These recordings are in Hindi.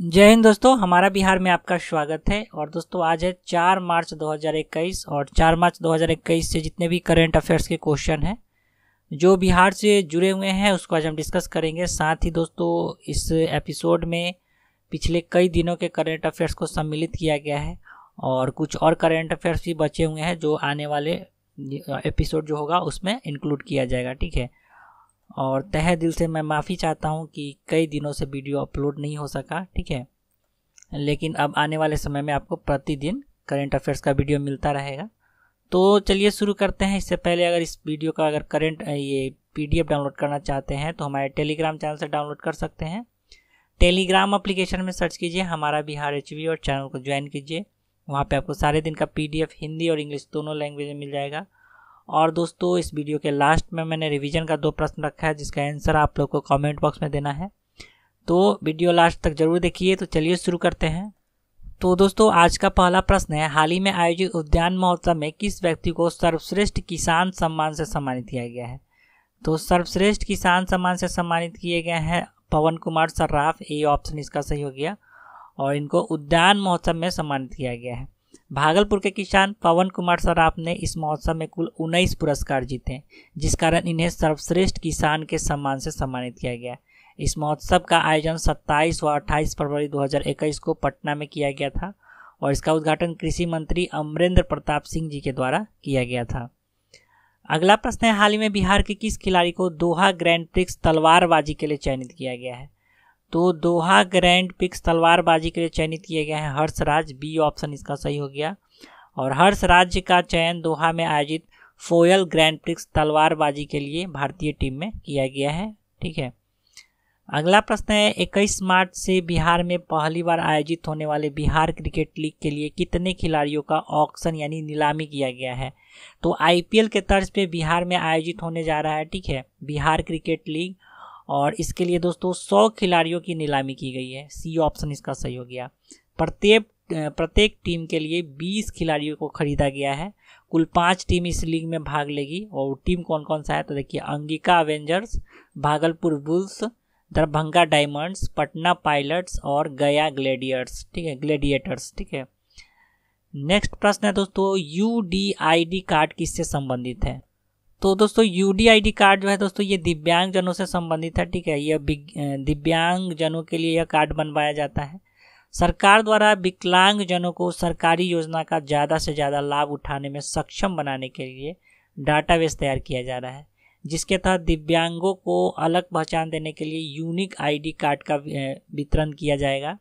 जय हिंद दोस्तों हमारा बिहार में आपका स्वागत है और दोस्तों आज है 4 मार्च 2021 और 4 मार्च 2021 से जितने भी करंट अफेयर्स के क्वेश्चन हैं जो बिहार से जुड़े हुए हैं उसको आज हम डिस्कस करेंगे साथ ही दोस्तों इस एपिसोड में पिछले कई दिनों के करंट अफेयर्स को सम्मिलित किया गया है और कुछ और करेंट अफेयर्स भी बचे हुए हैं जो आने वाले एपिसोड जो होगा उसमें इंक्लूड किया जाएगा ठीक है और तह दिल से मैं माफ़ी चाहता हूँ कि कई दिनों से वीडियो अपलोड नहीं हो सका ठीक है लेकिन अब आने वाले समय में आपको प्रतिदिन करेंट अफेयर्स का वीडियो मिलता रहेगा तो चलिए शुरू करते हैं इससे पहले अगर इस वीडियो का अगर करेंट ये पीडीएफ डाउनलोड करना चाहते हैं तो हमारे टेलीग्राम चैनल से डाउनलोड कर सकते हैं टेलीग्राम अप्लीकेशन में सर्च कीजिए हमारा बिहार एच और चैनल को ज्वाइन कीजिए वहाँ पे आपको सारे दिन का पीडीएफ हिंदी और इंग्लिश दोनों लैंग्वेज में मिल जाएगा और दोस्तों इस वीडियो के लास्ट में मैंने रिवीजन का दो प्रश्न रखा है जिसका आंसर आप लोग को कमेंट बॉक्स में देना है तो वीडियो लास्ट तक जरूर देखिए तो चलिए शुरू करते हैं तो दोस्तों आज का पहला प्रश्न है हाल ही में आयोजित उद्यान महोत्सव में किस व्यक्ति को सर्वश्रेष्ठ किसान सम्मान से सम्मानित किया गया है तो सर्वश्रेष्ठ किसान सम्मान से सम्मानित किए गए हैं पवन कुमार सर्राफ ए ऑप्शन इसका सही हो गया और इनको उद्यान महोत्सव में सम्मानित किया गया है भागलपुर के किसान पवन कुमार सराफ ने इस महोत्सव में कुल उन्नीस पुरस्कार जीते जिस कारण इन्हें सर्वश्रेष्ठ किसान के सम्मान से सम्मानित किया गया इस महोत्सव का आयोजन 27 व 28 फरवरी 2021 को पटना में किया गया था और इसका उद्घाटन कृषि मंत्री अमरेंद्र प्रताप सिंह जी के द्वारा किया गया था अगला प्रश्न है हाल ही में बिहार के किस खिलाड़ी को दोहा ग्रैंड प्रिक्स तलवारबाजी के लिए चयनित किया गया है तो दोहा ग्रैंड पिक्स तलवारबाजी के लिए चयनित किए गए हैं हर्षराज बी ऑप्शन इसका सही हो गया और हर्ष राज्य का चयन दोहा में आयोजित फोयल ग्रैंड पिक्स तलवारबाजी के लिए भारतीय टीम में किया गया है ठीक है अगला प्रश्न है इक्कीस मार्च से बिहार में पहली बार आयोजित होने वाले बिहार क्रिकेट लीग के लिए कितने खिलाड़ियों का ऑक्शन यानी नीलामी किया गया है तो आईपीएल के तर्ज पे बिहार में आयोजित होने जा रहा है ठीक है बिहार क्रिकेट लीग और इसके लिए दोस्तों सौ खिलाड़ियों की नीलामी की गई है सी ऑप्शन इसका सही हो गया प्रत्येक प्रत्येक टीम के लिए 20 खिलाड़ियों को खरीदा गया है कुल पांच टीम इस लीग में भाग लेगी और टीम कौन कौन सा है तो देखिए Angika avengers Bhagalpur bulls Darbhanga diamonds Patna pilots और गया ग्लेडियर्स ठीक है ग्लेडिएटर्स ठीक है नेक्स्ट प्रश्न है दोस्तों U D I D card किससे संबंधित है तो दोस्तों यू डी कार्ड जो है दोस्तों ये दिव्यांगजनों से संबंधित है ठीक है यह दिव्यांगजनों के लिए यह कार्ड बनवाया जाता है सरकार द्वारा विकलांगजनों को सरकारी योजना का ज़्यादा से ज़्यादा लाभ उठाने में सक्षम बनाने के लिए डाटाबेस तैयार किया जा रहा है जिसके तहत दिव्यांगों को अलग पहचान देने के लिए यूनिक आईडी कार्ड का वितरण किया जाएगा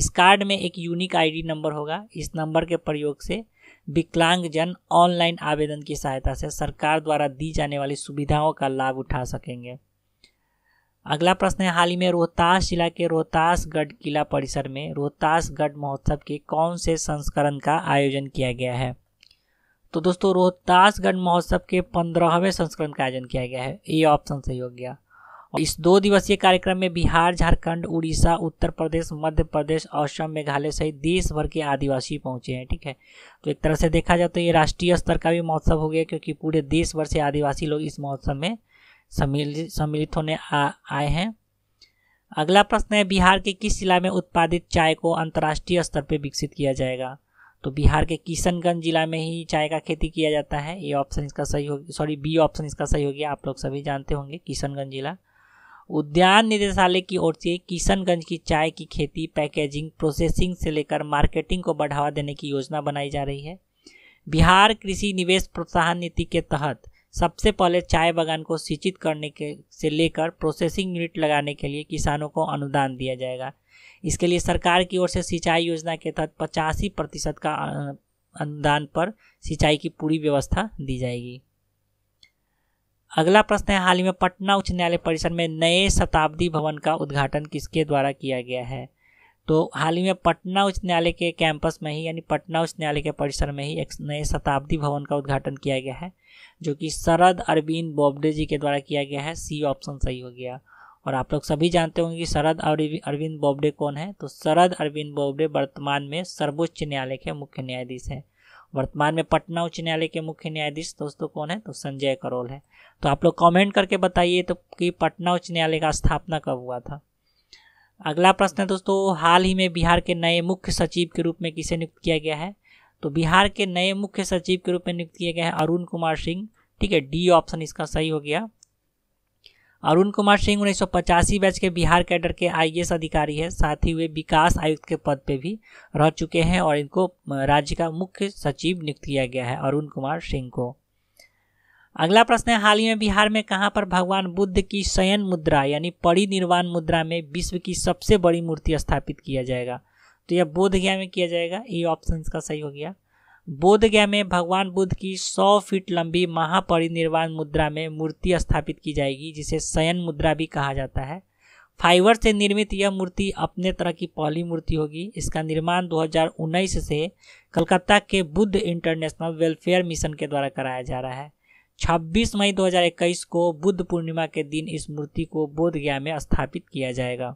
इस कार्ड में एक यूनिक आईडी नंबर होगा इस नंबर के प्रयोग से विकलांगजन ऑनलाइन आवेदन की सहायता से सरकार द्वारा दी जाने वाली सुविधाओं का लाभ उठा सकेंगे अगला प्रश्न है हाल ही में रोहतास जिला के रोहतासगढ़ किला परिसर में रोहतासगढ़ महोत्सव के कौन से संस्करण का आयोजन किया गया है तो दोस्तों रोहतासगढ़ महोत्सव के पंद्रहवें संस्करण का आयोजन किया गया है ये ऑप्शन सही हो गया इस दो दिवसीय कार्यक्रम में बिहार झारखंड उड़ीसा उत्तर प्रदेश मध्य प्रदेश असम मेघालय सहित देश भर के आदिवासी पहुंचे हैं ठीक है तो एक तरह से देखा जाए तो ये राष्ट्रीय स्तर का भी महोत्सव हो गया क्योंकि पूरे देश भर से आदिवासी लोग इस महोत्सव में सम्मिलित सम्मिलित होने आ, आए हैं अगला प्रश्न है बिहार के किस जिला में उत्पादित चाय को अंतर्राष्ट्रीय स्तर पर विकसित किया जाएगा तो बिहार के किशनगंज जिला में ही चाय का खेती किया जाता है ये ऑप्शन इसका सही हो सॉरी बी ऑप्शन इसका सही हो गया आप लोग सभी जानते होंगे किशनगंज जिला उद्यान निदेशालय की ओर से किशनगंज की चाय की खेती पैकेजिंग प्रोसेसिंग से लेकर मार्केटिंग को बढ़ावा देने की योजना बनाई जा रही है बिहार कृषि निवेश प्रोत्साहन नीति के तहत सबसे पहले चाय बागान को सिंचित करने के से लेकर प्रोसेसिंग यूनिट लगाने के लिए किसानों को अनुदान दिया जाएगा इसके लिए सरकार की ओर से सिंचाई योजना के तहत पचासी प्रतिशत का अनुदान पर सिंचाई की पूरी व्यवस्था दी जाएगी अगला प्रश्न है हाल ही में पटना उच्च न्यायालय परिसर में नए शताब्दी भवन का उद्घाटन किसके द्वारा किया गया है तो हाल ही में पटना उच्च न्यायालय के कैंपस में ही यानी पटना उच्च न्यायालय के परिसर में ही एक नए शताब्दी भवन का उद्घाटन किया गया है जो कि शरद अरविंद बोबडे जी के द्वारा किया गया है सी ऑप्शन सही हो गया और आप लोग सभी जानते होंगे कि शरद अरविंद बोबडे कौन है तो शरद अरविंद बोबडे वर्तमान में सर्वोच्च न्यायालय के मुख्य न्यायाधीश हैं वर्तमान में पटना उच्च न्यायालय के मुख्य न्यायाधीश दोस्तों कौन है तो संजय करोल है तो आप लोग कमेंट करके बताइए तो कि पटना उच्च न्यायालय का स्थापना कब हुआ था अगला प्रश्न है दोस्तों हाल ही में बिहार के नए मुख्य सचिव के रूप में किसे नियुक्त किया गया है तो बिहार के नए मुख्य सचिव के रूप में नियुक्त किया गया है अरुण कुमार सिंह ठीक है डी ऑप्शन इसका सही हो गया अरुण कुमार सिंह उन्नीस सौ पचासी बैच के बिहार कैडर के एस अधिकारी हैं साथ ही वे विकास आयुक्त के पद पे भी रह चुके हैं और इनको राज्य का मुख्य सचिव नियुक्त किया गया है अरुण कुमार सिंह को अगला प्रश्न है हाल ही में बिहार में कहाँ पर भगवान बुद्ध की शयन मुद्रा यानी परिनिर्वाण मुद्रा में विश्व की सबसे बड़ी मूर्ति स्थापित किया जाएगा तो यह बोध गया में किया जाएगा ये ऑप्शन का सही हो गया बोधगया में भगवान बुद्ध की 100 फीट लंबी महापरिनिर्वाण मुद्रा में मूर्ति स्थापित की जाएगी जिसे शयन मुद्रा भी कहा जाता है फाइबर से निर्मित यह मूर्ति अपने तरह की पहली मूर्ति होगी इसका निर्माण 2019 से कलकत्ता के बुद्ध इंटरनेशनल वेलफेयर मिशन के द्वारा कराया जा रहा है 26 मई 2021 को बुद्ध पूर्णिमा के दिन इस मूर्ति को बोधगया में स्थापित किया जाएगा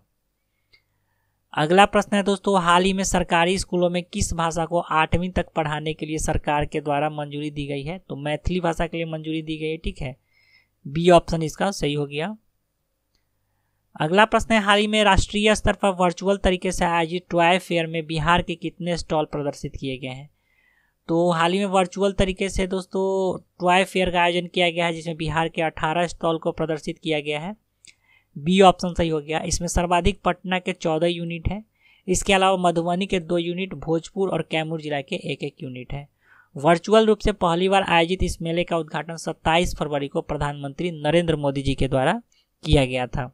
अगला प्रश्न है दोस्तों हाल ही में सरकारी स्कूलों में किस भाषा को आठवीं तक पढ़ाने के लिए सरकार के द्वारा मंजूरी दी गई है तो मैथिली भाषा के लिए मंजूरी दी गई है ठीक है बी ऑप्शन इसका सही हो गया अगला प्रश्न है हाल ही में राष्ट्रीय स्तर पर वर्चुअल तरीके से आयोजित टॉय फेयर में बिहार के कितने स्टॉल प्रदर्शित किए गए हैं तो हाल ही में वर्चुअल तरीके से दोस्तों टॉय फेयर का आयोजन किया गया है जिसमें बिहार के अठारह स्टॉल को प्रदर्शित किया गया है बी ऑप्शन सही हो गया इसमें सर्वाधिक पटना के चौदह यूनिट हैं इसके अलावा मधुबनी के दो यूनिट भोजपुर और कैमूर जिला के एक एक यूनिट है वर्चुअल रूप से पहली बार आयोजित इस मेले का उद्घाटन 27 फरवरी को प्रधानमंत्री नरेंद्र मोदी जी के द्वारा किया गया था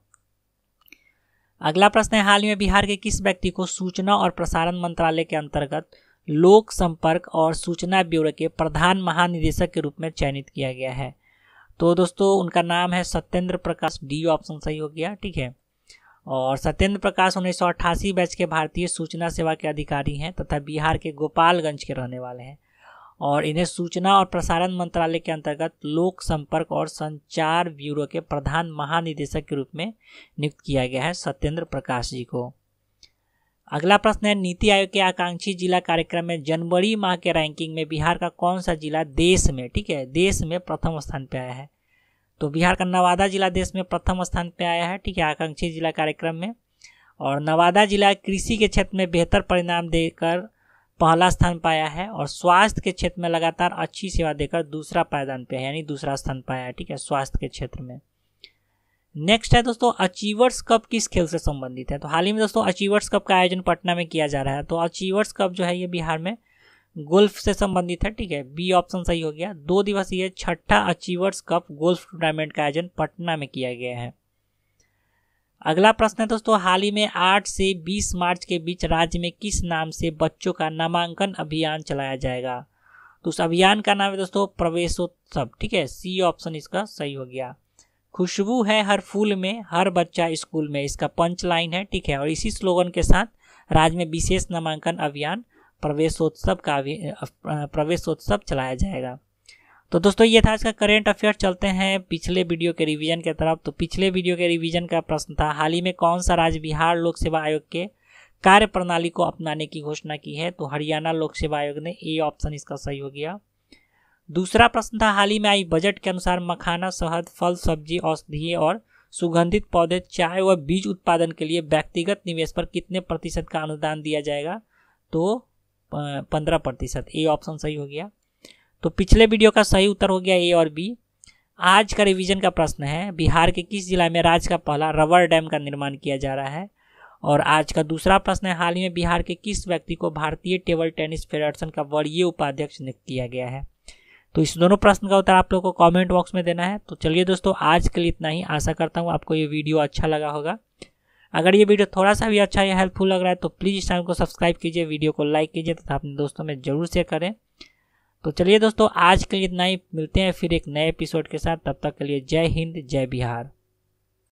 अगला प्रश्न है हाल में बिहार के किस व्यक्ति को सूचना और प्रसारण मंत्रालय के अंतर्गत लोक संपर्क और सूचना ब्यूरो के प्रधान महानिदेशक के रूप में चयनित किया गया है तो दोस्तों उनका नाम है सत्येंद्र प्रकाश डी ऑप्शन सही हो गया ठीक है और सत्येंद्र प्रकाश उन्नीस सौ अट्ठासी बैच के भारतीय सूचना सेवा के अधिकारी हैं तथा बिहार के गोपालगंज के रहने वाले हैं और इन्हें सूचना और प्रसारण मंत्रालय के अंतर्गत लोक संपर्क और संचार ब्यूरो के प्रधान महानिदेशक के रूप में नियुक्त किया गया है सत्येंद्र प्रकाश जी को अगला प्रश्न है नीति आयोग के आकांक्षी जिला कार्यक्रम में जनवरी माह के रैंकिंग में बिहार का कौन सा जिला देश में ठीक है देश में प्रथम स्थान पर आया है तो बिहार का नवादा जिला देश में प्रथम स्थान पर आया है ठीक है आकांक्षी जिला कार्यक्रम में और नवादा जिला कृषि के क्षेत्र में बेहतर परिणाम देकर पहला स्थान पाया है और स्वास्थ्य के क्षेत्र में लगातार अच्छी सेवा देकर दूसरा पायदान पे है यानी दूसरा स्थान पाया है ठीक है स्वास्थ्य के क्षेत्र में नेक्स्ट है दोस्तों अचीवर्स कप किस खेल से संबंधित है तो हाल ही में दोस्तों अचीवर्स कप का आयोजन पटना में किया जा रहा है तो अचीवर्स कप जो है ये बिहार में गोल्फ से संबंधित है ठीक है बी ऑप्शन सही हो गया दो दिवसीय छठा अचीवर्स कप गोल्फ टूर्नामेंट का आयोजन पटना में किया गया है अगला प्रश्न है दोस्तों हाल ही में 8 से 20 मार्च के बीच राज्य में किस नाम से बच्चों का नामांकन अभियान चलाया जाएगा तो उस अभियान का नाम है दोस्तों प्रवेशोत्सव ठीक है सी ऑप्शन इसका सही हो गया खुशबू है हर फूल में हर बच्चा स्कूल में इसका पंच लाइन है ठीक है और इसी स्लोगन के साथ राज्य में विशेष नामांकन अभियान प्रवेशोत्सव का प्रवेशोत्सव चलाया जाएगा तो दोस्तों ये था इसका करेंट अफेयर चलते हैं पिछले वीडियो के रिवीजन के तरफ तो पिछले वीडियो के रिवीजन का प्रश्न था हाल ही में कौन सा राज्य बिहार लोक सेवा आयोग के कार्य प्रणाली को अपनाने की घोषणा की है तो हरियाणा लोक सेवा आयोग ने ए ऑप्शन इसका सही हो गया दूसरा प्रश्न था हाल ही में आई बजट के अनुसार मखाना शहद फल सब्जी औषधीय और सुगंधित पौधे चाय व बीज उत्पादन के लिए व्यक्तिगत निवेश पर कितने प्रतिशत का अनुदान दिया जाएगा तो पंद्रह प्रतिशत ए ऑप्शन सही हो गया तो पिछले वीडियो का सही उत्तर हो गया ए और बी आज का रिवीजन का प्रश्न है बिहार के किस जिला में राज्य का पहला रबर डैम का निर्माण किया जा रहा है और आज का दूसरा प्रश्न है हाल ही में बिहार के किस व्यक्ति को भारतीय टेबल टेनिस फेडरेशन का वरीय उपाध्यक्ष नियुक्त किया गया है तो इस दोनों प्रश्न का उत्तर आप लोग को कॉमेंट बॉक्स में देना है तो चलिए दोस्तों आज के लिए इतना ही आशा करता हूँ आपको ये वीडियो अच्छा लगा होगा अगर ये वीडियो थोड़ा सा भी अच्छा या हेल्पफुल लग रहा है तो प्लीज़ इस चैनल को सब्सक्राइब कीजिए वीडियो को लाइक कीजिए तथा अपने दोस्तों में जरूर शेयर करें तो चलिए दोस्तों आज के लिए इतना ही मिलते हैं फिर एक नए एपिसोड के साथ तब तक के लिए जय हिंद जय बिहार